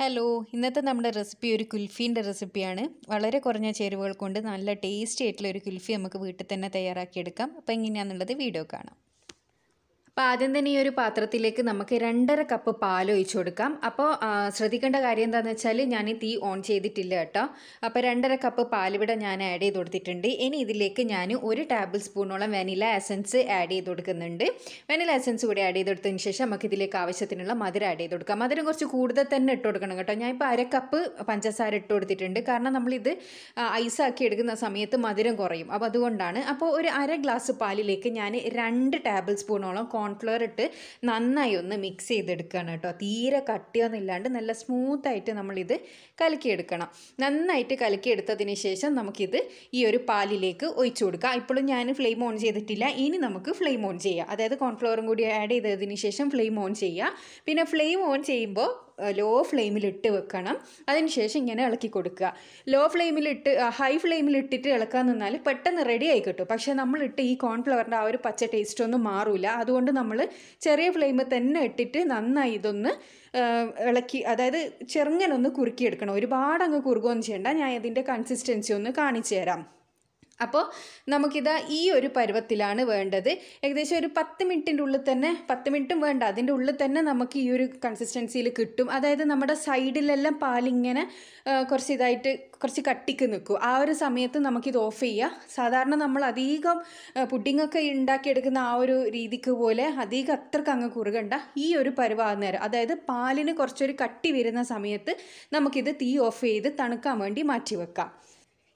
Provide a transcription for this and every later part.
hello ഇന്നത്തെ നമ്മുടെ recipe ഒരു കുൽഫീൻ്റെ റെസിപ്പിയാണ് വളരെ കുറഞ്ഞ ചേരുവകൾ കൊണ്ട് നല്ല ടേസ്റ്റി ആയിട്ടുള്ള ഒരു കുൽഫി നമുക്ക് വീട്ടിൽ തന്നെ തയ്യാറാക്കിയെടുക്കാം അപ്പോൾ എങ്ങനെയാണെന്നുള്ളത് വീഡിയോ കാണാം അപ്പോൾ ആദ്യം തന്നെ ഈ ഒരു പാത്രത്തിലേക്ക് നമുക്ക് രണ്ടര കപ്പ് പാൽ ഒഴിച്ചു കൊടുക്കാം അപ്പോൾ ശ്രദ്ധിക്കേണ്ട കാര്യം എന്താണെന്ന് വെച്ചാൽ ഞാൻ ഈ തീ ഓൺ ചെയ്തിട്ടില്ല കേട്ടോ അപ്പോൾ രണ്ടര കപ്പ് പാൽ ഇവിടെ ഞാൻ ആഡ് ചെയ്ത് കൊടുത്തിട്ടുണ്ട് ഇനി ഇതിലേക്ക് ഞാൻ ഒരു ടേബിൾ സ്പൂണോളം വെനില എസൻസ് ആഡ് ചെയ്ത് കൊടുക്കുന്നുണ്ട് വെനില എസൻസ് കൂടി ആഡ് ചെയ്ത് കൊടുത്തതിന് ശേഷം നമുക്ക് ഇതിലേക്ക് ആവശ്യത്തിനുള്ള മധുരം ആഡ് ചെയ്ത് കൊടുക്കാം മധുരം കുറച്ച് കൂടുതൽ തന്നെ ഇട്ട് കൊടുക്കണം കേട്ടോ ഞാൻ ഇപ്പോൾ അര കപ്പ് പഞ്ചസാര ഇട്ട് കൊടുത്തിട്ടുണ്ട് കാരണം നമ്മളിത് ഐസാക്കി എടുക്കുന്ന സമയത്ത് മധുരം കുറയും അപ്പോൾ അതുകൊണ്ടാണ് അപ്പോൾ ഒരു അര ഗ്ലാസ് പാലിലേക്ക് ഞാൻ രണ്ട് ടേബിൾ സ്പൂണോളം കോൺ കോൺഫ്ലവർ ഇട്ട് നന്നായി ഒന്ന് മിക്സ് ചെയ്തെടുക്കുകയാണ് കേട്ടോ തീരെ ഇല്ലാണ്ട് നല്ല സ്മൂത്തായിട്ട് നമ്മളിത് കലക്കിയെടുക്കണം നന്നായിട്ട് കലക്കിയെടുത്തതിന് ശേഷം നമുക്കിത് ഈ ഒരു പാലിലേക്ക് ഒഴിച്ചു കൊടുക്കാം ഇപ്പോഴും ഞാൻ ഫ്ലെയിം ഓൺ ചെയ്തിട്ടില്ല ഇനി നമുക്ക് ഫ്ലെയിം ഓൺ ചെയ്യാം അതായത് കോൺഫ്ലവറും കൂടി ആഡ് ചെയ്തതിന് ശേഷം ഫ്ലെയിം ഓൺ ചെയ്യുക പിന്നെ ഫ്ലെയിം ഓൺ ചെയ്യുമ്പോൾ ലോ ഫ്ലെയിമിൽ ഇട്ട് വെക്കണം അതിനുശേഷം ഇങ്ങനെ ഇളക്കി കൊടുക്കുക ലോ ഫ്ലെയിമിൽ ഇട്ട് ഹൈ ഫ്ലെയിമിൽ ഇട്ടിട്ട് ഇളക്കാൻ നിന്നാൽ പെട്ടെന്ന് റെഡി ആയി കിട്ടും പക്ഷേ നമ്മളിട്ട് ഈ കോൺഫ്ലവറിൻ്റെ ആ ഒരു പച്ച ടേസ്റ്റ് ഒന്നും മാറില്ല അതുകൊണ്ട് നമ്മൾ ചെറിയ ഫ്ലെയിമിൽ തന്നെ ഇട്ടിട്ട് നന്നായി ഇതൊന്ന് ഇളക്കി അതായത് ചെറുങ്ങനൊന്ന് കുറുക്കിയെടുക്കണം ഒരുപാട് അങ്ങ് കുറുകുകയൊന്നും ചെയ്യേണ്ട ഞാൻ ഇതിൻ്റെ കൺസിസ്റ്റൻസി ഒന്ന് കാണിച്ചു തരാം അപ്പോൾ നമുക്കിതാ ഈ ഒരു പരുവത്തിലാണ് വേണ്ടത് ഏകദേശം ഒരു പത്ത് മിനിറ്റിൻ്റെ ഉള്ളിൽ തന്നെ പത്ത് മിനിറ്റും വേണ്ട അതിൻ്റെ ഉള്ളിൽ തന്നെ നമുക്ക് ഈ ഒരു കൺസിസ്റ്റൻസിയിൽ കിട്ടും അതായത് നമ്മുടെ സൈഡിലെല്ലാം പാലിങ്ങനെ കുറച്ച് ഇതായിട്ട് കുറച്ച് കട്ടിക്ക് നിൽക്കും ആ ഒരു സമയത്ത് നമുക്കിത് ഓഫ് ചെയ്യാം സാധാരണ നമ്മൾ അധികം പുഡിങ്ങൊക്കെ ഉണ്ടാക്കിയെടുക്കുന്ന ആ ഒരു രീതിക്ക് പോലെ അധികം അത്രക്ക് അങ്ങ് കുറുകണ്ട ഈ ഒരു പരുവാകുന്ന നേരം അതായത് പാലിന് കുറച്ചൊരു കട്ടി വരുന്ന സമയത്ത് നമുക്കിത് തീ ഓഫ് ചെയ്ത് തണുക്കാൻ വേണ്ടി മാറ്റി വെക്കാം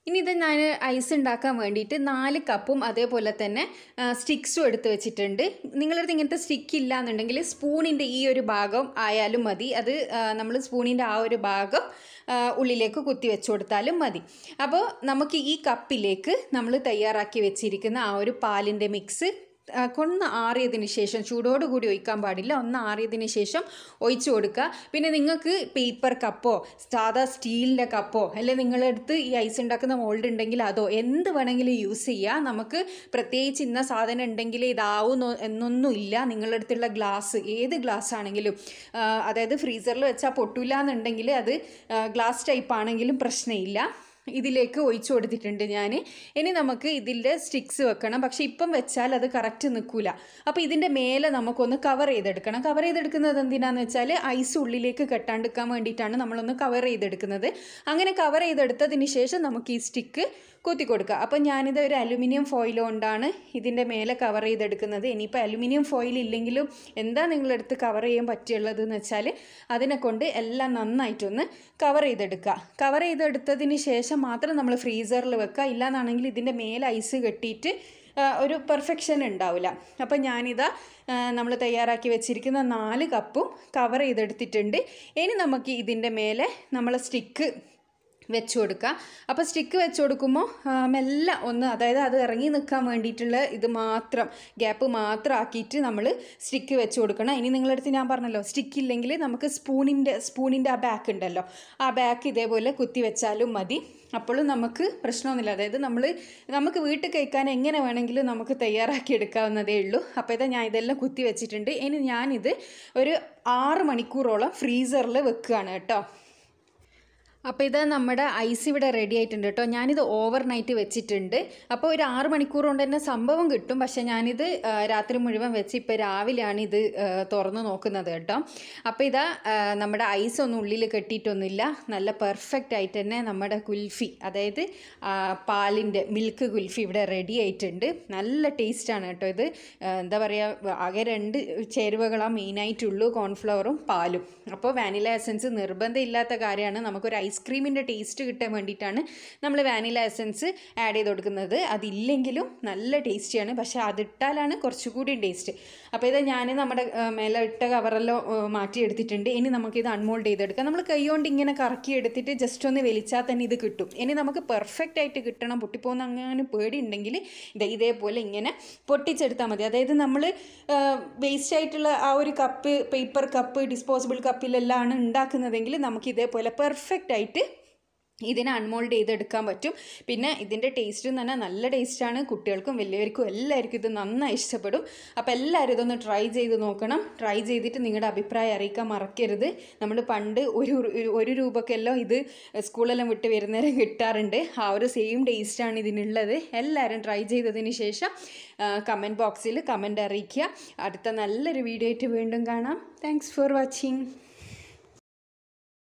ഇനി ഇത് ഞാൻ ഐസ് ഉണ്ടാക്കാൻ വേണ്ടിയിട്ട് നാല് കപ്പും അതേപോലെ തന്നെ സ്റ്റിക്സും എടുത്ത് വെച്ചിട്ടുണ്ട് നിങ്ങളടുത്ത് ഇങ്ങനത്തെ സ്റ്റിക്ക് ഇല്ല എന്നുണ്ടെങ്കിൽ സ്പൂണിൻ്റെ ഈ ഒരു ഭാഗം ആയാലും മതി അത് നമ്മൾ സ്പൂണിൻ്റെ ആ ഒരു ഭാഗം ഉള്ളിലേക്ക് കുത്തി വെച്ച് കൊടുത്താലും മതി അപ്പോൾ നമുക്ക് ഈ കപ്പിലേക്ക് നമ്മൾ തയ്യാറാക്കി വെച്ചിരിക്കുന്ന ആ ഒരു പാലിൻ്റെ മിക്സ് ഒന്ന് ആറിയതിന് ശേഷം ചൂടോടുകൂടി ഒഴിക്കാൻ പാടില്ല ഒന്ന് ആറിയതിന് ശേഷം ഒഴിച്ചു കൊടുക്കുക പിന്നെ നിങ്ങൾക്ക് പേപ്പർ കപ്പോ സാധാ സ്റ്റീലിൻ്റെ കപ്പോ അല്ലെങ്കിൽ നിങ്ങളെടുത്ത് ഈ ഐസ് ഉണ്ടാക്കുന്ന മോൾഡ് ഉണ്ടെങ്കിൽ അതോ എന്ത് വേണമെങ്കിലും യൂസ് ചെയ്യുക നമുക്ക് പ്രത്യേകിച്ച് ഇന്ന സാധനം ഉണ്ടെങ്കിൽ ഇതാവും എന്നൊന്നുമില്ല നിങ്ങളുടെ അടുത്തുള്ള ഗ്ലാസ് ഏത് ഗ്ലാസ് ആണെങ്കിലും അതായത് ഫ്രീസറിൽ വെച്ചാൽ പൊട്ടില്ല എന്നുണ്ടെങ്കിൽ അത് ഗ്ലാസ് ടൈപ്പ് ആണെങ്കിലും പ്രശ്നമില്ല ഇതിലേക്ക് ഒഴിച്ചു കൊടുത്തിട്ടുണ്ട് ഞാൻ ഇനി നമുക്ക് ഇതിൻ്റെ സ്റ്റിക്സ് വെക്കണം പക്ഷേ ഇപ്പം വെച്ചാൽ അത് കറക്റ്റ് നിൽക്കില്ല അപ്പോൾ ഇതിൻ്റെ മേലെ നമുക്കൊന്ന് കവർ ചെയ്തെടുക്കണം കവർ ചെയ്തെടുക്കുന്നത് എന്തിനാന്ന് വെച്ചാൽ ഐസ് ഉള്ളിലേക്ക് കെട്ടാണ്ടിരിക്കാൻ വേണ്ടിയിട്ടാണ് നമ്മളൊന്ന് കവർ ചെയ്തെടുക്കുന്നത് അങ്ങനെ കവർ ചെയ്തെടുത്തതിന് ശേഷം നമുക്ക് ഈ സ്റ്റിക്ക് കുത്തി കൊടുക്കുക അപ്പോൾ ഞാനിത് ഒരു അലുമിനിയം ഫോയിൽ കൊണ്ടാണ് ഇതിൻ്റെ മേലെ കവർ ചെയ്തെടുക്കുന്നത് ഇനിയിപ്പോൾ അലുമിനിയം ഫോയിൽ ഇല്ലെങ്കിലും എന്താ നിങ്ങളെടുത്ത് കവർ ചെയ്യാൻ പറ്റിയുള്ളത് എന്ന് വെച്ചാൽ അതിനെ കൊണ്ട് എല്ലാം നന്നായിട്ടൊന്ന് കവർ ചെയ്തെടുക്കുക കവർ ചെയ്തെടുത്തതിന് ശേഷം മാത്രം നമ്മൾ ഫ്രീസറിൽ വെക്കുക ഇല്ലാന്നാണെങ്കിൽ ഇതിൻ്റെ മേലെ ഐസ് കെട്ടിയിട്ട് ഒരു പെർഫെക്ഷൻ ഉണ്ടാവില്ല അപ്പോൾ ഞാനിതാ നമ്മൾ തയ്യാറാക്കി വെച്ചിരിക്കുന്ന നാല് കപ്പും കവർ ചെയ്തെടുത്തിട്ടുണ്ട് ഇനി നമുക്ക് ഇതിൻ്റെ മേലെ നമ്മൾ സ്റ്റിക്ക് വെച്ച് കൊടുക്കുക അപ്പോൾ സ്റ്റിക്ക് വെച്ച് കൊടുക്കുമ്പോൾ മെല്ലെ ഒന്ന് അതായത് അത് ഇറങ്ങി നിൽക്കാൻ വേണ്ടിയിട്ടുള്ള ഇത് മാത്രം ഗ്യാപ്പ് മാത്രം ആക്കിയിട്ട് നമ്മൾ സ്റ്റിക്ക് വെച്ച് കൊടുക്കണം ഇനി നിങ്ങളടുത്ത് ഞാൻ പറഞ്ഞല്ലോ സ്റ്റിക്ക് ഇല്ലെങ്കിൽ നമുക്ക് സ്പൂണിൻ്റെ സ്പൂണിൻ്റെ ആ ബാക്ക് ഉണ്ടല്ലോ ആ ബാക്ക് ഇതേപോലെ കുത്തി വെച്ചാലും മതി അപ്പോഴും നമുക്ക് പ്രശ്നമൊന്നുമില്ല അതായത് നമ്മൾ നമുക്ക് വീട്ടിൽ കഴിക്കാൻ എങ്ങനെ വേണമെങ്കിലും നമുക്ക് തയ്യാറാക്കി എടുക്കാവുന്നതേ ഉള്ളൂ അപ്പോൾ ഇതാ ഞാൻ ഇതെല്ലാം കുത്തി വെച്ചിട്ടുണ്ട് ഇനി ഞാനിത് ഒരു ആറ് മണിക്കൂറോളം ഫ്രീസറിൽ വെക്കുകയാണ് കേട്ടോ അപ്പോൾ ഇത് നമ്മുടെ ഐസ് ഇവിടെ റെഡി ആയിട്ടുണ്ട് കേട്ടോ ഞാനിത് ഓവർ നൈറ്റ് വെച്ചിട്ടുണ്ട് അപ്പോൾ ഒരു ആറ് മണിക്കൂർ കൊണ്ട് തന്നെ സംഭവം കിട്ടും പക്ഷേ ഞാനിത് രാത്രി മുഴുവൻ വെച്ച് ഇപ്പോൾ രാവിലെയാണ് ഇത് തുറന്ന് നോക്കുന്നത് കേട്ടോ അപ്പോൾ ഇതാ നമ്മുടെ ഐസ് ഒന്നും ഉള്ളിൽ കെട്ടിയിട്ടൊന്നുമില്ല നല്ല പെർഫെക്റ്റ് ആയിട്ട് തന്നെ നമ്മുടെ കുൽഫി അതായത് പാലിൻ്റെ മിൽക്ക് കുൽഫി ഇവിടെ റെഡി ആയിട്ടുണ്ട് നല്ല ടേസ്റ്റാണ് കേട്ടോ ഇത് എന്താ പറയുക ആകെ രണ്ട് ചേരുവകളാണ് മെയിനായിട്ടുള്ളൂ കോൺഫ്ലവറും പാലും അപ്പോൾ വാനില എസൻസ് നിർബന്ധമില്ലാത്ത കാര്യമാണ് നമുക്കൊരു ഐസ് ഐസ്ക്രീമിൻ്റെ ടേസ്റ്റ് കിട്ടാൻ വേണ്ടിയിട്ടാണ് നമ്മൾ വാനില എസൻസ് ആഡ് ചെയ്ത് കൊടുക്കുന്നത് അതില്ലെങ്കിലും നല്ല ടേസ്റ്റിയാണ് പക്ഷേ അതിട്ടാലാണ് കുറച്ചുകൂടി ടേസ്റ്റ് അപ്പോൾ ഇത് ഞാൻ നമ്മുടെ മേലെ ഇട്ട കവറെല്ലാം മാറ്റിയെടുത്തിട്ടുണ്ട് ഇനി നമുക്കിത് അൺമോൾഡ് ചെയ്തെടുക്കാം നമ്മൾ കൈകൊണ്ട് ഇങ്ങനെ കറക്കി എടുത്തിട്ട് ജസ്റ്റ് ഒന്ന് വലിച്ചാൽ തന്നെ ഇത് കിട്ടും ഇനി നമുക്ക് പെർഫെക്റ്റ് ആയിട്ട് കിട്ടണം പൊട്ടിപ്പോകുന്ന അങ്ങനെ പേടി ഉണ്ടെങ്കിൽ ഇത് ഇതേപോലെ ഇങ്ങനെ പൊട്ടിച്ചെടുത്താൽ മതി അതായത് നമ്മൾ വേസ്റ്റ് ആയിട്ടുള്ള ആ ഒരു കപ്പ് പേപ്പർ കപ്പ് ഡിസ്പോസിബിൾ കപ്പിലെല്ലാം ആണ് ഉണ്ടാക്കുന്നതെങ്കിൽ നമുക്ക് ഇതേപോലെ പെർഫെക്റ്റ് ആയിട്ട് ആയിട്ട് ഇതിനെ അൺമോൾഡ് ചെയ്തെടുക്കാൻ പറ്റും പിന്നെ ഇതിൻ്റെ ടേസ്റ്റ് എന്ന് പറഞ്ഞാൽ നല്ല ടേസ്റ്റാണ് കുട്ടികൾക്കും വലിയവർക്കും എല്ലാവർക്കും ഇത് നന്നായി ഇഷ്ടപ്പെടും അപ്പോൾ എല്ലാവരും ഇതൊന്ന് ട്രൈ ചെയ്ത് നോക്കണം ട്രൈ ചെയ്തിട്ട് നിങ്ങളുടെ അഭിപ്രായം അറിയിക്കാൻ മറക്കരുത് നമ്മൾ പണ്ട് ഒരു ഒരു രൂപക്കെല്ലാം ഇത് സ്കൂളെല്ലാം വിട്ട് വരുന്നേരം കിട്ടാറുണ്ട് ആ ഒരു സെയിം ടേസ്റ്റാണ് ഇതിനുള്ളത് എല്ലാവരും ട്രൈ ചെയ്തതിന് ശേഷം കമൻറ്റ് ബോക്സിൽ കമൻറ്റ് അറിയിക്കുക അടുത്ത നല്ലൊരു വീഡിയോ ആയിട്ട് വീണ്ടും കാണാം താങ്ക്സ് ഫോർ വാച്ചിങ്